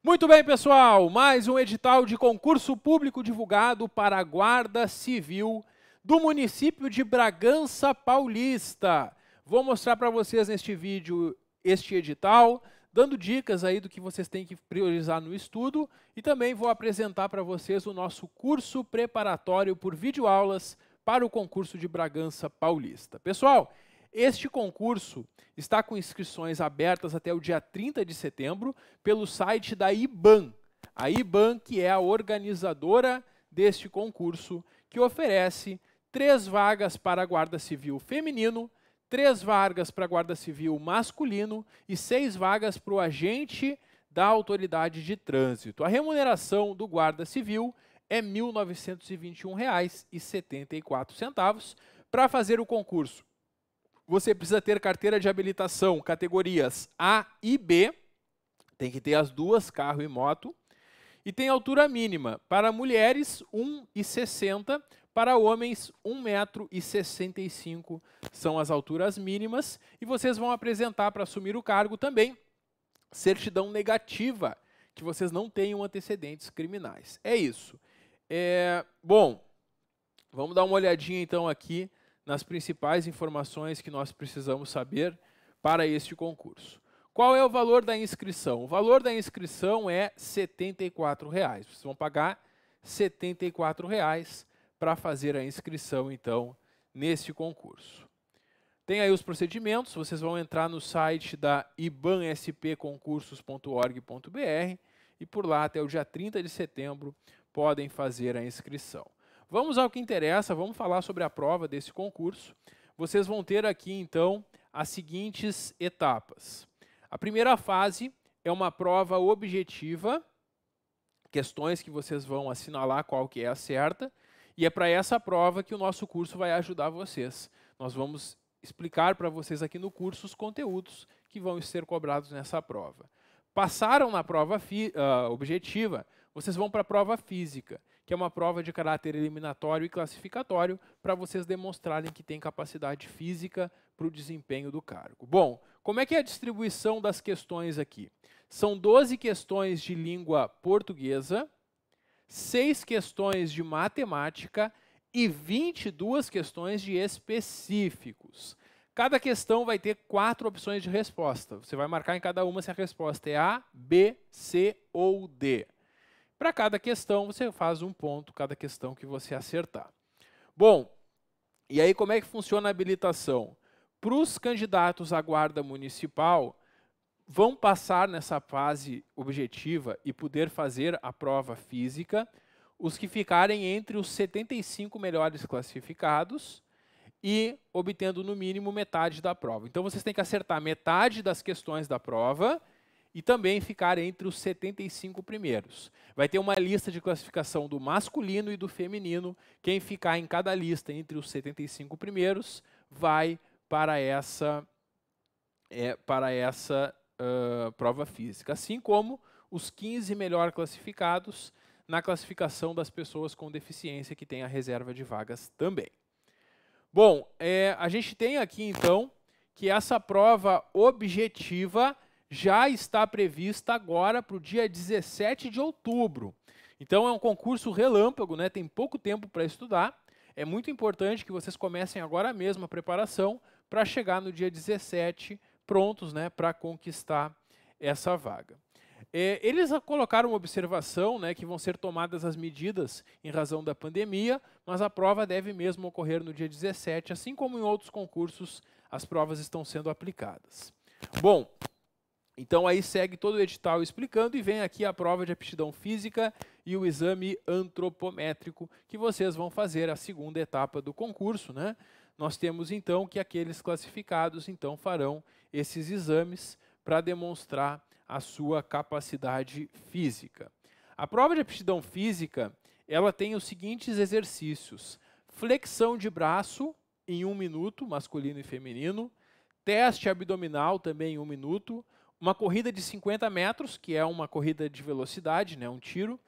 Muito bem, pessoal, mais um edital de concurso público divulgado para a Guarda Civil do município de Bragança Paulista. Vou mostrar para vocês neste vídeo este edital, dando dicas aí do que vocês têm que priorizar no estudo e também vou apresentar para vocês o nosso curso preparatório por videoaulas para o concurso de Bragança Paulista. Pessoal, este concurso está com inscrições abertas até o dia 30 de setembro pelo site da IBAN. A IBAN, que é a organizadora deste concurso, que oferece três vagas para a Guarda Civil feminino, três vagas para a Guarda Civil masculino e seis vagas para o agente da autoridade de trânsito. A remuneração do guarda civil é R$ 1.921,74. Para fazer o concurso, você precisa ter carteira de habilitação, categorias A e B, tem que ter as duas, carro e moto, e tem altura mínima para mulheres 1,60, para homens 1,65m são as alturas mínimas, e vocês vão apresentar para assumir o cargo também certidão negativa, que vocês não tenham antecedentes criminais. É isso. É, bom, vamos dar uma olhadinha então aqui nas principais informações que nós precisamos saber para este concurso. Qual é o valor da inscrição? O valor da inscrição é R$ 74,00. Vocês vão pagar R$ 74,00 para fazer a inscrição, então, nesse concurso. Tem aí os procedimentos, vocês vão entrar no site da ibanspconcursos.org.br e por lá, até o dia 30 de setembro, podem fazer a inscrição. Vamos ao que interessa, vamos falar sobre a prova desse concurso. Vocês vão ter aqui, então, as seguintes etapas. A primeira fase é uma prova objetiva, questões que vocês vão assinalar qual que é a certa, e é para essa prova que o nosso curso vai ajudar vocês. Nós vamos explicar para vocês aqui no curso os conteúdos que vão ser cobrados nessa prova. Passaram na prova uh, objetiva, vocês vão para a prova física que é uma prova de caráter eliminatório e classificatório para vocês demonstrarem que tem capacidade física para o desempenho do cargo. Bom, como é que é a distribuição das questões aqui? São 12 questões de língua portuguesa, 6 questões de matemática e 22 questões de específicos. Cada questão vai ter quatro opções de resposta. Você vai marcar em cada uma se a resposta é A, B, C ou D. Para cada questão, você faz um ponto, cada questão que você acertar. Bom, e aí como é que funciona a habilitação? Para os candidatos à guarda municipal, vão passar nessa fase objetiva e poder fazer a prova física os que ficarem entre os 75 melhores classificados e obtendo no mínimo metade da prova. Então vocês têm que acertar metade das questões da prova e também ficar entre os 75 primeiros. Vai ter uma lista de classificação do masculino e do feminino. Quem ficar em cada lista entre os 75 primeiros vai para essa é, para essa uh, prova física, assim como os 15 melhor classificados na classificação das pessoas com deficiência que tem a reserva de vagas também. Bom, é, a gente tem aqui então que essa prova objetiva já está prevista agora para o dia 17 de outubro. Então é um concurso relâmpago, né? Tem pouco tempo para estudar. É muito importante que vocês comecem agora mesmo a preparação para chegar no dia 17 prontos, né, para conquistar essa vaga. É, eles colocaram uma observação né, que vão ser tomadas as medidas em razão da pandemia, mas a prova deve mesmo ocorrer no dia 17, assim como em outros concursos as provas estão sendo aplicadas. Bom, então aí segue todo o edital explicando e vem aqui a prova de aptidão física e o exame antropométrico que vocês vão fazer a segunda etapa do concurso, né? Nós temos então que aqueles classificados então farão esses exames para demonstrar a sua capacidade física. A prova de aptidão física, ela tem os seguintes exercícios: flexão de braço em um minuto, masculino e feminino, teste abdominal também em um minuto, uma corrida de 50 metros, que é uma corrida de velocidade, né, um tiro,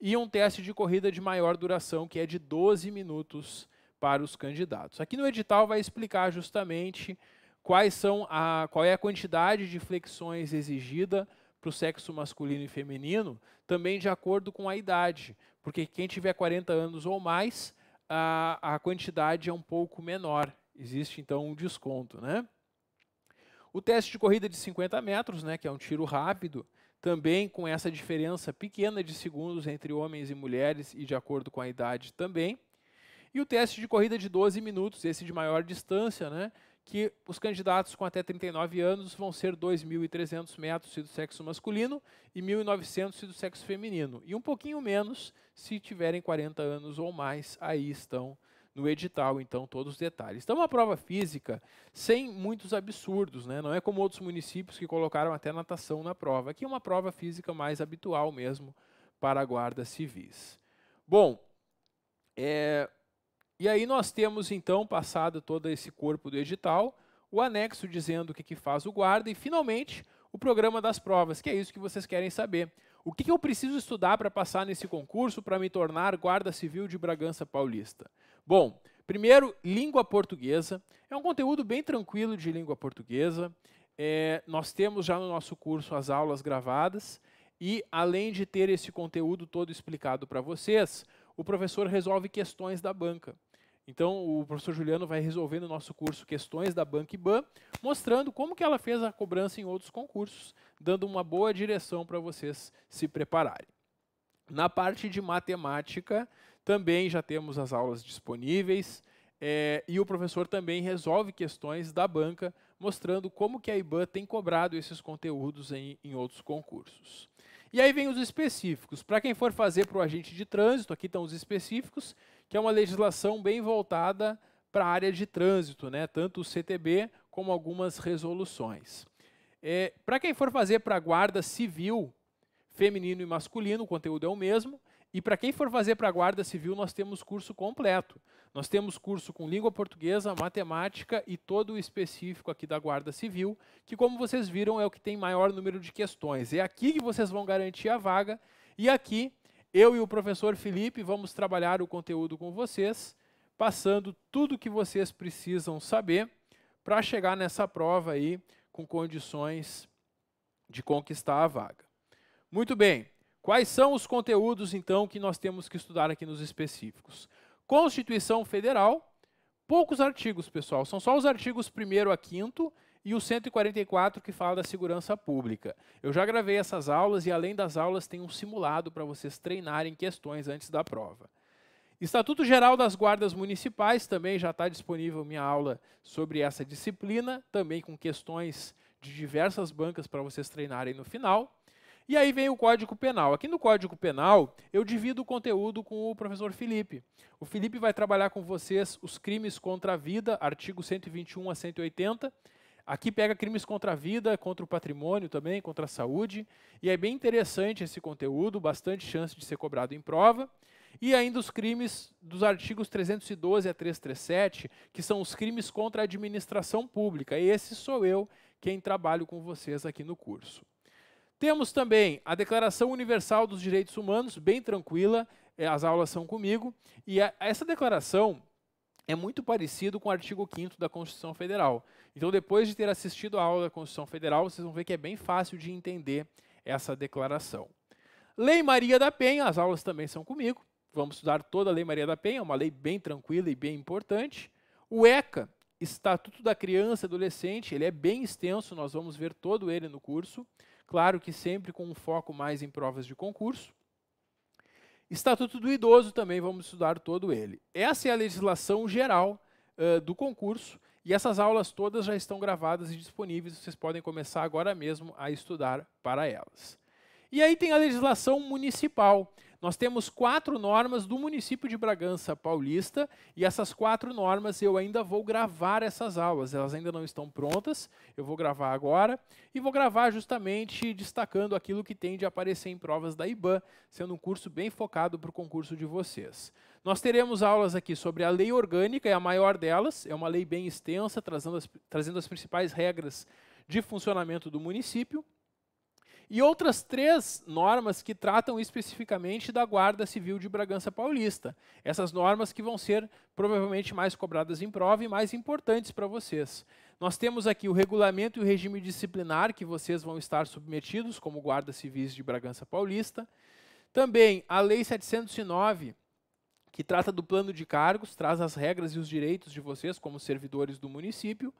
e um teste de corrida de maior duração, que é de 12 minutos para os candidatos. Aqui no edital vai explicar justamente quais são a, qual é a quantidade de flexões exigida para o sexo masculino e feminino, também de acordo com a idade, porque quem tiver 40 anos ou mais, a, a quantidade é um pouco menor. Existe então um desconto, né? O teste de corrida de 50 metros, né, que é um tiro rápido, também com essa diferença pequena de segundos entre homens e mulheres e de acordo com a idade também. E o teste de corrida de 12 minutos, esse de maior distância, né, que os candidatos com até 39 anos vão ser 2.300 metros se do sexo masculino e 1.900 se do sexo feminino. E um pouquinho menos se tiverem 40 anos ou mais, aí estão no edital, então, todos os detalhes. Então, é uma prova física sem muitos absurdos, né? Não é como outros municípios que colocaram até natação na prova. Aqui é uma prova física mais habitual mesmo para a guarda civis. Bom, é, e aí nós temos, então, passado todo esse corpo do edital, o anexo dizendo o que, que faz o guarda e, finalmente, o programa das provas, que é isso que vocês querem saber. O que, que eu preciso estudar para passar nesse concurso para me tornar guarda civil de Bragança Paulista? Bom, primeiro, língua portuguesa. É um conteúdo bem tranquilo de língua portuguesa. É, nós temos já no nosso curso as aulas gravadas e, além de ter esse conteúdo todo explicado para vocês, o professor resolve questões da banca. Então, o professor Juliano vai resolver no nosso curso questões da Banca IBAN, mostrando como que ela fez a cobrança em outros concursos, dando uma boa direção para vocês se prepararem. Na parte de matemática, também já temos as aulas disponíveis é, e o professor também resolve questões da banca, mostrando como que a IBAN tem cobrado esses conteúdos em, em outros concursos. E aí vem os específicos. Para quem for fazer para o agente de trânsito, aqui estão os específicos, que é uma legislação bem voltada para a área de trânsito, né? tanto o CTB como algumas resoluções. É, para quem for fazer para a guarda civil, feminino e masculino, o conteúdo é o mesmo. E para quem for fazer para a Guarda Civil, nós temos curso completo. Nós temos curso com língua portuguesa, matemática e todo o específico aqui da Guarda Civil, que, como vocês viram, é o que tem maior número de questões. É aqui que vocês vão garantir a vaga. E aqui, eu e o professor Felipe vamos trabalhar o conteúdo com vocês, passando tudo que vocês precisam saber para chegar nessa prova aí com condições de conquistar a vaga. Muito bem. Quais são os conteúdos, então, que nós temos que estudar aqui nos específicos? Constituição Federal, poucos artigos, pessoal. São só os artigos 1 a 5 e o 144 que fala da segurança pública. Eu já gravei essas aulas e, além das aulas, tem um simulado para vocês treinarem questões antes da prova. Estatuto Geral das Guardas Municipais, também já está disponível minha aula sobre essa disciplina, também com questões de diversas bancas para vocês treinarem no final. E aí vem o Código Penal. Aqui no Código Penal, eu divido o conteúdo com o professor Felipe. O Felipe vai trabalhar com vocês os crimes contra a vida, artigo 121 a 180. Aqui pega crimes contra a vida, contra o patrimônio também, contra a saúde. E é bem interessante esse conteúdo, bastante chance de ser cobrado em prova. E ainda os crimes dos artigos 312 a 337, que são os crimes contra a administração pública. E esse sou eu quem trabalho com vocês aqui no curso. Temos também a Declaração Universal dos Direitos Humanos, bem tranquila, é, as aulas são comigo, e a, essa declaração é muito parecido com o artigo 5 da Constituição Federal. Então, depois de ter assistido a aula da Constituição Federal, vocês vão ver que é bem fácil de entender essa declaração. Lei Maria da Penha, as aulas também são comigo. Vamos estudar toda a Lei Maria da Penha, uma lei bem tranquila e bem importante. O ECA, Estatuto da Criança e Adolescente, ele é bem extenso, nós vamos ver todo ele no curso claro que sempre com um foco mais em provas de concurso. Estatuto do Idoso também vamos estudar todo ele. Essa é a legislação geral uh, do concurso e essas aulas todas já estão gravadas e disponíveis, vocês podem começar agora mesmo a estudar para elas. E aí tem a legislação municipal. Nós temos quatro normas do município de Bragança Paulista e essas quatro normas eu ainda vou gravar essas aulas. Elas ainda não estão prontas, eu vou gravar agora e vou gravar justamente destacando aquilo que tem de aparecer em provas da IBAN, sendo um curso bem focado para o concurso de vocês. Nós teremos aulas aqui sobre a lei orgânica, é a maior delas, é uma lei bem extensa, trazendo as, trazendo as principais regras de funcionamento do município e outras três normas que tratam especificamente da Guarda Civil de Bragança Paulista. Essas normas que vão ser provavelmente mais cobradas em prova e mais importantes para vocês. Nós temos aqui o regulamento e o regime disciplinar que vocês vão estar submetidos como guardas civis de Bragança Paulista. Também a Lei 709, que trata do plano de cargos, traz as regras e os direitos de vocês como servidores do município.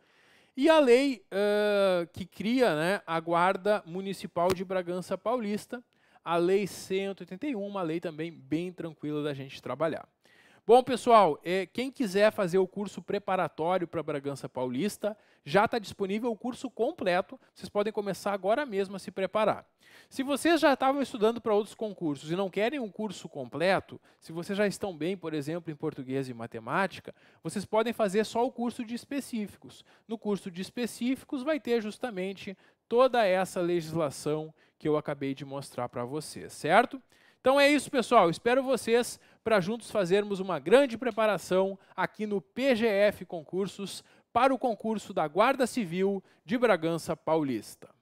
E a lei uh, que cria né, a Guarda Municipal de Bragança Paulista, a Lei 181, uma lei também bem tranquila da gente trabalhar. Bom, pessoal, é, quem quiser fazer o curso preparatório para Bragança Paulista, já está disponível o curso completo. Vocês podem começar agora mesmo a se preparar. Se vocês já estavam estudando para outros concursos e não querem um curso completo, se vocês já estão bem, por exemplo, em português e matemática, vocês podem fazer só o curso de específicos. No curso de específicos vai ter justamente toda essa legislação que eu acabei de mostrar para vocês, certo? Então é isso, pessoal. Espero vocês para juntos fazermos uma grande preparação aqui no PGF Concursos para o concurso da Guarda Civil de Bragança Paulista.